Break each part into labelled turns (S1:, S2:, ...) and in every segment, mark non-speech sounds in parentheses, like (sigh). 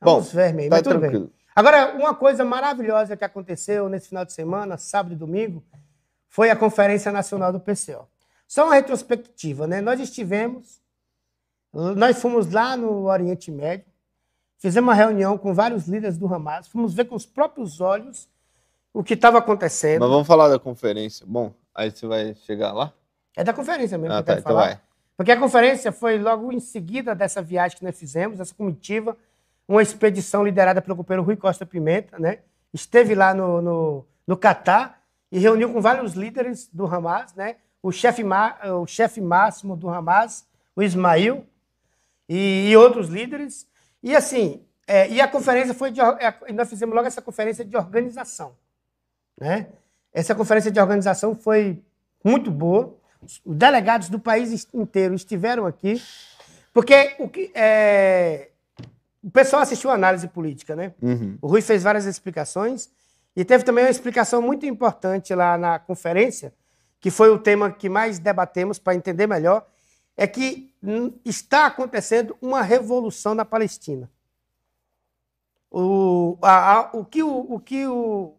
S1: É Bom, uns vermes, tá mas tudo tranquilo. bem. Agora, uma coisa maravilhosa que aconteceu nesse final de semana, sábado e domingo, foi a Conferência Nacional do PCO. Só uma retrospectiva, né? Nós estivemos, nós fomos lá no Oriente Médio, fizemos uma reunião com vários líderes do Hamas, fomos ver com os próprios olhos o que estava acontecendo.
S2: Mas vamos falar da conferência. Bom, aí você vai chegar lá?
S1: É da conferência mesmo ah, que eu tá, quero então falar. Vai. Porque a conferência foi logo em seguida dessa viagem que nós fizemos, essa comitiva uma expedição liderada pelo companheiro Rui Costa Pimenta, né? Esteve lá no, no, no Catar e reuniu com vários líderes do Hamas, né? O chefe, o chefe máximo do Hamas, o Ismail, e, e outros líderes. E assim, é, e a conferência foi de, é, nós fizemos logo essa conferência de organização, né? Essa conferência de organização foi muito boa. Os delegados do país inteiro estiveram aqui, porque o que é, o pessoal assistiu a análise política, né? Uhum. O Rui fez várias explicações. E teve também uma explicação muito importante lá na conferência, que foi o tema que mais debatemos para entender melhor, é que está acontecendo uma revolução na Palestina. O, a, a, o que o, o que o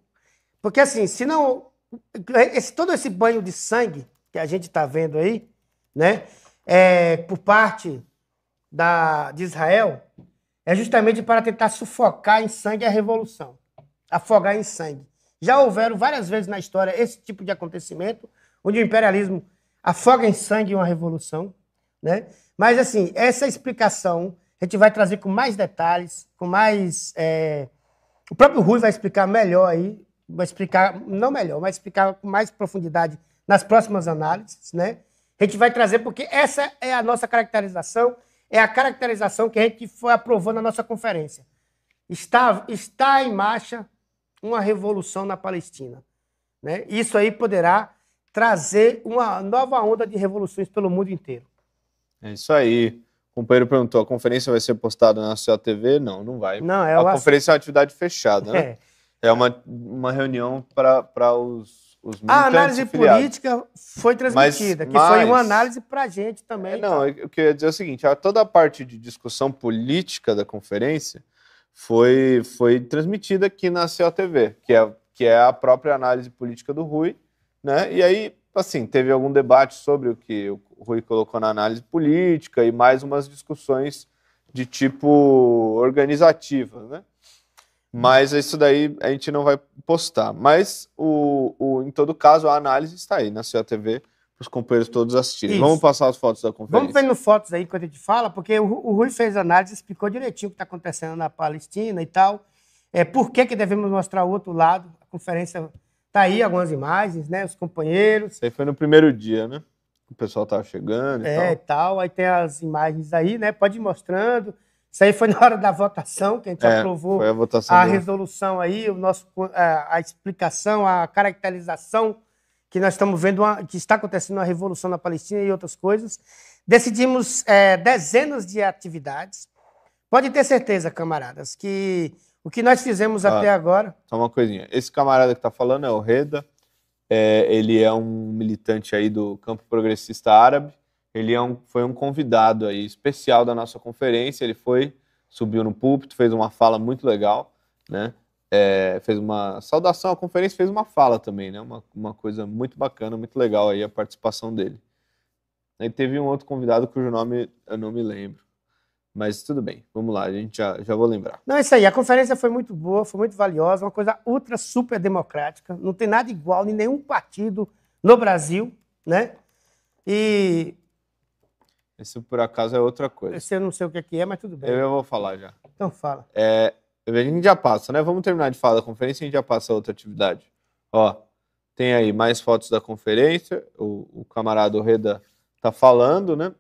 S1: porque assim, se não esse, todo esse banho de sangue que a gente está vendo aí, né, é, por parte da, de Israel, é justamente para tentar sufocar em sangue a revolução, afogar em sangue. Já houveram várias vezes na história esse tipo de acontecimento, onde o imperialismo afoga em sangue uma revolução, né? Mas assim, essa explicação a gente vai trazer com mais detalhes, com mais. É... O próprio Rui vai explicar melhor aí, vai explicar, não melhor, mas explicar com mais profundidade nas próximas análises, né? A gente vai trazer porque essa é a nossa caracterização é a caracterização que a gente foi aprovando na nossa conferência. Está, está em marcha uma revolução na Palestina. Né? Isso aí poderá trazer uma nova onda de revoluções pelo mundo inteiro.
S2: É isso aí. O companheiro perguntou: a conferência vai ser postada na sua TV? Não, não vai. Não, é a conferência é uma atividade fechada, né? (laughs) É, é uma, uma reunião para os os A análise política
S1: foi transmitida, mas, que foi uma análise para a gente
S2: também. É, tá? não, é eu queria dizer o seguinte: toda a parte de discussão política da conferência foi, foi transmitida aqui na COTV, que é, que é a própria análise política do Rui. Né? E aí, assim, teve algum debate sobre o que o Rui colocou na análise política e mais umas discussões de tipo organizativa, né? Mas isso daí a gente não vai postar. Mas, o, o em todo caso, a análise está aí na CATV para os companheiros todos assistirem. Isso. Vamos passar as fotos da conferência. Vamos
S1: vendo fotos aí enquanto a gente fala, porque o, o Rui fez análise, explicou direitinho o que está acontecendo na Palestina e tal. É, por que, que devemos mostrar o outro lado? A conferência está aí, algumas imagens, né? Os
S2: companheiros. Isso aí foi no primeiro dia, né? O pessoal estava chegando e é, tal. É,
S1: tal. Aí tem as imagens aí, né? Pode ir mostrando. Isso aí foi na hora da votação, que a gente é, aprovou a, a resolução aí, o nosso, a, é, a, explicação, a caracterização que nós estamos vendo, uma, que está acontecendo uma revolução na Palestina e outras coisas. Decidimos é, dezenas de atividades. Pode ter certeza, camaradas, que o que nós fizemos ah, até agora.
S2: Só uma coisinha. Esse camarada que está falando é o Reda. É, ele é um militante aí do campo progressista árabe. Ele é um, foi um convidado aí especial da nossa conferência. Ele foi, subiu no púlpito, fez uma fala muito legal, né? É, fez uma saudação à conferência, fez uma fala também, né? Uma, uma coisa muito bacana, muito legal aí a participação dele. E teve um outro convidado cujo nome eu não me lembro. Mas tudo bem, vamos lá, a gente já, já vou lembrar.
S1: Não, é isso aí. A conferência foi muito boa, foi muito valiosa, uma coisa ultra super democrática. Não tem nada igual em nenhum partido no Brasil, né? E
S2: isso, por acaso, é outra coisa. Esse eu não sei o é que é, mas tudo bem. Eu, eu vou falar já. Então fala. É, a gente já passa, né? Vamos terminar de falar da conferência e a gente já passa a outra atividade. Ó, tem aí mais fotos da conferência. O, o camarada Reda tá falando, né?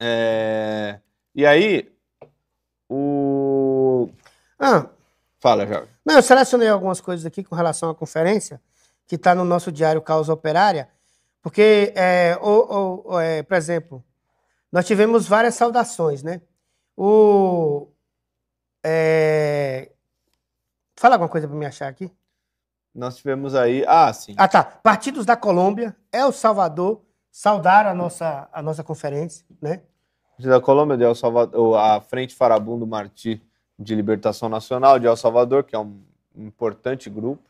S2: É, e aí, o... Ah, Fala, Jorge.
S1: Não, eu selecionei algumas coisas aqui com relação à conferência, que está no nosso diário Causa Operária, porque, é, ou, ou, é, por exemplo, nós tivemos várias saudações, né? O. É... Fala alguma coisa para me achar aqui.
S2: Nós tivemos aí. Ah, sim. Ah,
S1: tá. Partidos da Colômbia, El Salvador, saudaram a nossa, a nossa conferência, né?
S2: Da Colômbia, de El Salvador, a Frente Farabundo Martí de Libertação Nacional de El Salvador, que é um importante grupo,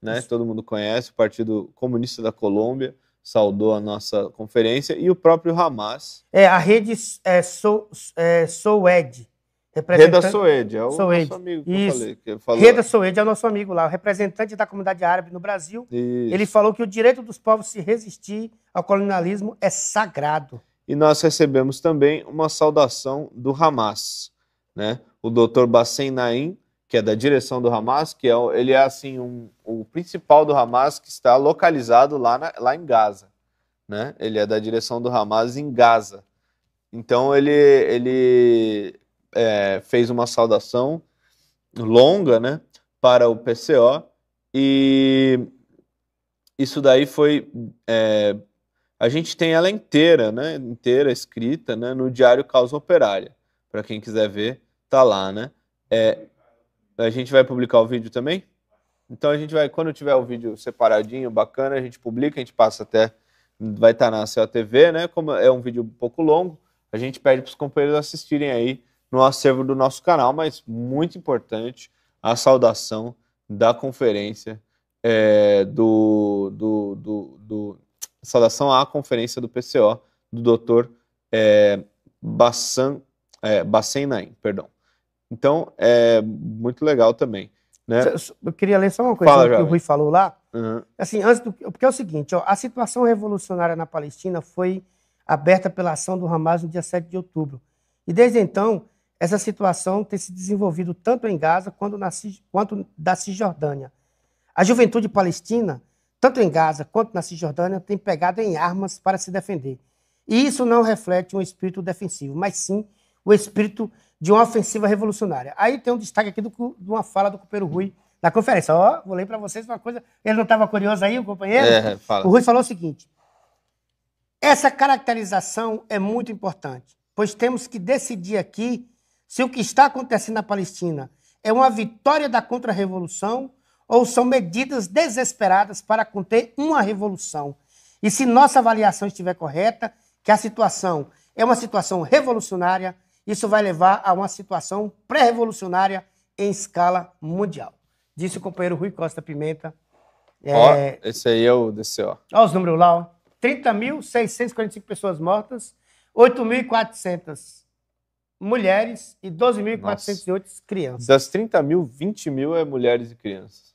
S2: né? Isso. Todo mundo conhece, o Partido Comunista da Colômbia saudou a nossa conferência, e o próprio Hamas.
S1: É, a rede é, Sou, é, Soued. Representante... Reda Soed, é o Soed. nosso amigo que Isso. eu falei. Que Reda Soed é o nosso amigo lá, o representante da comunidade árabe no Brasil. Isso. Ele falou que o direito dos povos se resistir ao colonialismo é sagrado.
S2: E nós recebemos também uma saudação do Hamas. Né? O doutor Bassem Naim que é da direção do Hamas, que é, ele é assim um, o principal do Hamas que está localizado lá, na, lá em Gaza. Né? Ele é da direção do Hamas em Gaza. Então ele, ele é, fez uma saudação longa né, para o PCO e isso daí foi. É, a gente tem ela inteira, né, inteira escrita né, no Diário Causa Operária. Para quem quiser ver, tá lá. Né? É, a gente vai publicar o vídeo também? Então a gente vai, quando tiver o vídeo separadinho, bacana, a gente publica, a gente passa até. Vai estar tá na CEL TV, né? Como é um vídeo um pouco longo, a gente pede para os companheiros assistirem aí no acervo do nosso canal, mas muito importante a saudação da conferência é, do, do, do, do, saudação à conferência do PCO do Dr. É, eh, Bassan, é, Bassenain, perdão. Então, é muito legal também. Né?
S1: Eu queria ler só uma coisa Fala, que o Rui falou lá. Uhum. Assim, antes do, porque é o seguinte, ó, a situação revolucionária na Palestina foi aberta pela ação do Hamas no dia 7 de outubro. E desde então, essa situação tem se desenvolvido tanto em Gaza quanto, na, quanto da Cisjordânia. A juventude palestina, tanto em Gaza quanto na Cisjordânia, tem pegado em armas para se defender. E isso não reflete um espírito defensivo, mas sim o espírito de uma ofensiva revolucionária. Aí tem um destaque aqui do, de uma fala do Cupero Rui na conferência. Ó, vou ler para vocês uma coisa. Ele não estava curioso aí, o companheiro? É, é o Rui falou o seguinte: essa caracterização é muito importante, pois temos que decidir aqui se o que está acontecendo na Palestina é uma vitória da contra-revolução ou são medidas desesperadas para conter uma revolução. E se nossa avaliação estiver correta, que a situação é uma situação revolucionária, isso vai levar a uma situação pré-revolucionária em escala mundial. Disse o companheiro Rui Costa Pimenta.
S2: É, ó, esse aí é o DCO.
S1: Olha os números lá, 30.645 pessoas mortas, 8.400 mulheres e 12.408 crianças.
S2: Das 30 mil, 20 mil é mulheres e crianças.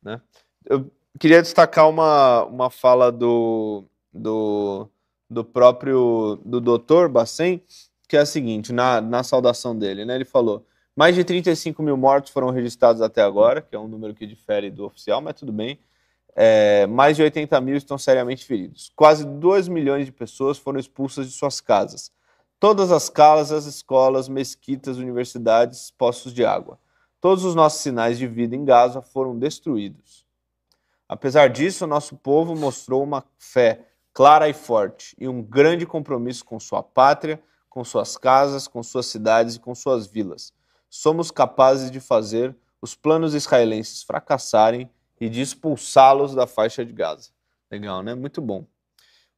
S2: Né? Eu queria destacar uma, uma fala do, do, do próprio do doutor Bassem que é a seguinte, na, na saudação dele, né? Ele falou: mais de 35 mil mortos foram registrados até agora, que é um número que difere do oficial, mas tudo bem. É, mais de 80 mil estão seriamente feridos. Quase 2 milhões de pessoas foram expulsas de suas casas. Todas as casas, escolas, mesquitas, universidades, postos de água. Todos os nossos sinais de vida em Gaza foram destruídos. Apesar disso, nosso povo mostrou uma fé clara e forte e um grande compromisso com sua pátria, com suas casas, com suas cidades e com suas vilas. Somos capazes de fazer os planos israelenses fracassarem e de expulsá-los da faixa de Gaza. Legal, né? Muito bom.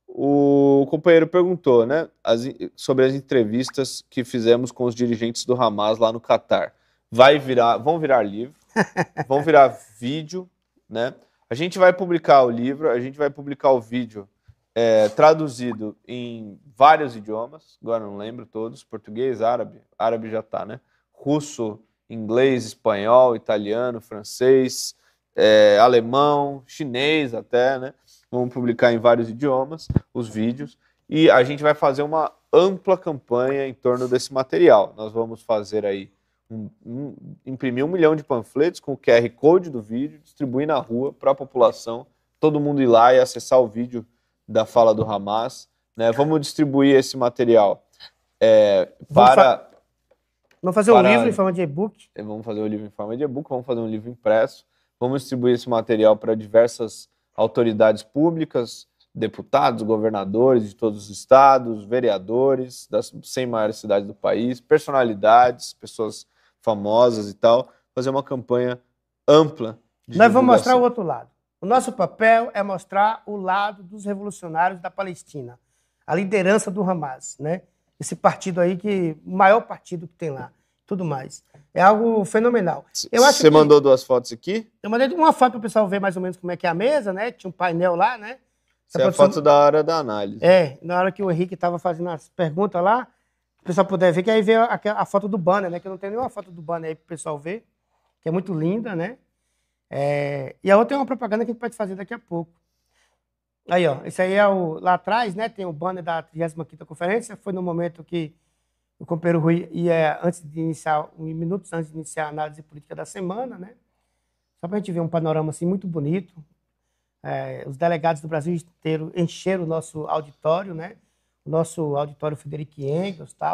S2: O companheiro perguntou né, as, sobre as entrevistas que fizemos com os dirigentes do Hamas lá no Catar. Vai virar, vão virar livro, (laughs) vão virar vídeo, né? A gente vai publicar o livro, a gente vai publicar o vídeo é, traduzido em vários idiomas, agora não lembro todos, português, árabe, árabe já está, né? Russo, inglês, espanhol, italiano, francês, é, alemão, chinês até, né? Vamos publicar em vários idiomas os vídeos e a gente vai fazer uma ampla campanha em torno desse material. Nós vamos fazer aí um, um, imprimir um milhão de panfletos com o QR Code do vídeo, distribuir na rua para a população, todo mundo ir lá e acessar o vídeo da fala do Hamas. Né? Vamos distribuir esse material é, para. vamos fazer para, um livro em forma de e-book? É, vamos fazer um livro em forma de e-book, vamos fazer um livro impresso, vamos distribuir esse material para diversas autoridades públicas, deputados, governadores de todos os estados, vereadores das 100 maiores cidades do país, personalidades, pessoas famosas e tal, fazer uma campanha ampla. Nós divulgação. vamos mostrar o
S1: outro lado. O nosso papel é mostrar o lado dos revolucionários da Palestina,
S2: a liderança
S1: do Hamas, né? Esse partido aí que o maior partido que tem lá, tudo mais. É algo fenomenal. Você que... mandou
S2: duas fotos aqui?
S1: Eu mandei uma foto para o pessoal ver mais ou menos como é que é a mesa, né? Tinha um painel lá, né?
S2: Essa é produção... a foto da hora da análise. É,
S1: na hora que o Henrique estava fazendo as perguntas lá, o pessoal puder ver, que aí veio a, a, foto do banner, né? Que eu não tenho nenhuma foto do banner aí para o pessoal ver, que é muito linda, né? É, e a outra é uma propaganda que a gente pode fazer daqui a pouco. Aí, ó, isso aí é o. Lá atrás, né? Tem o banner da 35 conferência. Foi no momento que o companheiro Rui ia, antes de iniciar, minutos antes de iniciar a análise política da semana, né? Só para a gente ver um panorama assim muito bonito. É, os delegados do Brasil inteiro encheram o nosso auditório, né? O nosso auditório Frederico Engels, tal.